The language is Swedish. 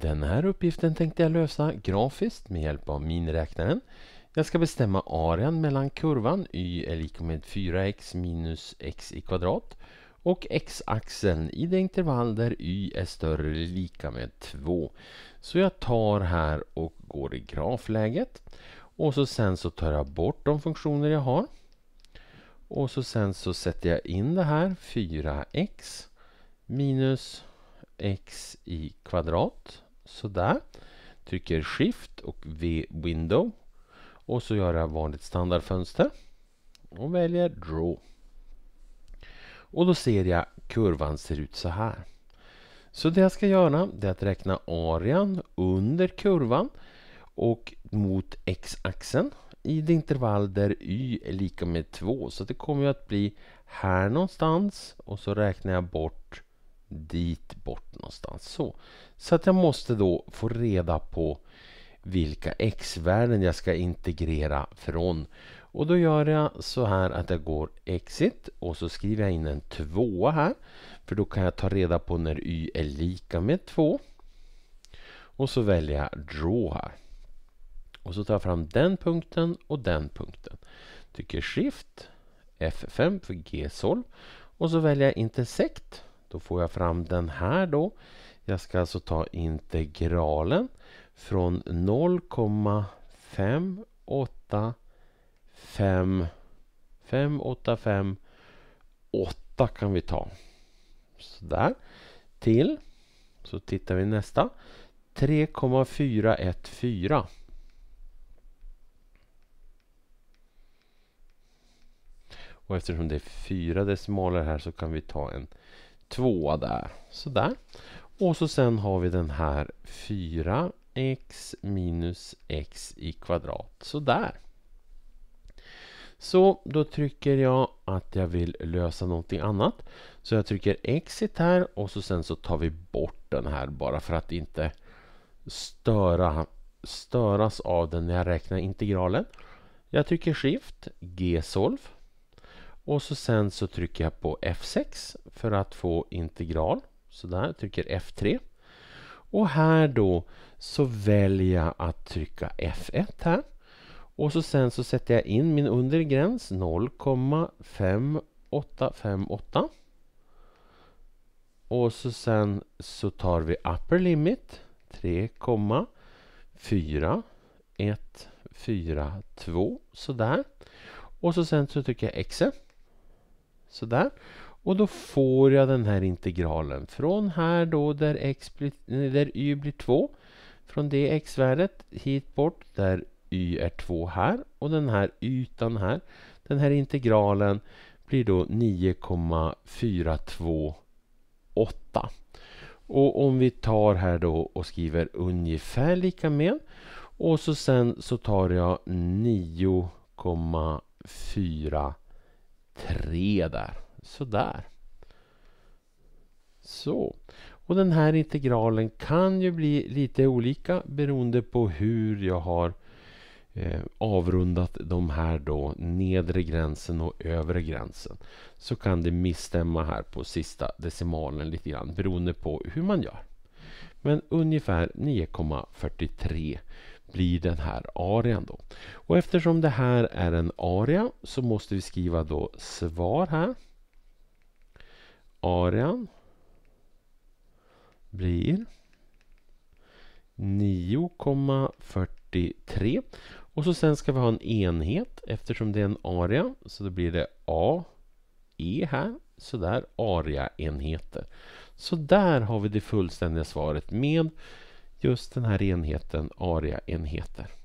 Den här uppgiften tänkte jag lösa grafiskt med hjälp av miniräknaren. Jag ska bestämma arean mellan kurvan y är lika med 4x minus x i kvadrat och x-axeln i det intervall där y är större eller lika med 2. Så jag tar här och går i grafläget och så sen så tar jag bort de funktioner jag har. Och så sen så sätter jag in det här 4x minus x i kvadrat Sådär. Trycker Shift och V Window. Och så gör jag vanligt standardfönster. Och väljer Draw. Och då ser jag kurvan ser ut så här. Så det jag ska göra är att räkna arean under kurvan och mot x-axeln i det intervall där y är lika med 2. Så det kommer att bli här någonstans och så räknar jag bort dit bort någonstans. Så, så att jag måste då få reda på vilka x-värden jag ska integrera från. Och då gör jag så här att jag går exit och så skriver jag in en 2 här. För då kan jag ta reda på när y är lika med 2. Och så väljer jag draw här. Och så tar jag fram den punkten och den punkten. Trycker shift F5 för G-solv. Och så väljer jag intersect. Då får jag fram den här då. Jag ska alltså ta integralen från 0,585 585 8 kan vi ta. Sådär. Till. Så tittar vi nästa. 3,414. Och eftersom det är fyra decimaler här så kan vi ta en Tvåa där. Sådär. Och så sen har vi den här 4x minus x i kvadrat. Sådär. Så då trycker jag att jag vill lösa någonting annat. Så jag trycker exit här och så sen så tar vi bort den här bara för att inte störa, störas av den när jag räknar integralen. Jag trycker shift, G-solve. Och så sen så trycker jag på F6 för att få integral. Sådär trycker F3. Och här då så väljer jag att trycka F1 här. Och så sen så sätter jag in min undergräns 0,5858. Och så sen så tar vi upper limit 3,4142 sådär. Och så sen så trycker jag exit. Sådär. Och då får jag den här integralen från här då där, x blir, där y blir 2. Från det x-värdet hit bort där y är 2 här och den här ytan här. Den här integralen blir då 9,428. Och om vi tar här då och skriver ungefär lika med och så sen så tar jag 9,428. Tre där. Sådär. Så. Och den här integralen kan ju bli lite olika beroende på hur jag har eh, avrundat de här då nedre gränsen och övre gränsen. Så kan det misstämma här på sista decimalen lite grann beroende på hur man gör. Men ungefär 9,43 blir den här arean. Då. Och eftersom det här är en area så måste vi skriva då svar här. Arean blir 9,43 och så sen ska vi ha en enhet eftersom det är en area så då blir det A E här sådär enheter Så där har vi det fullständiga svaret med just den här enheten, aria-enheter.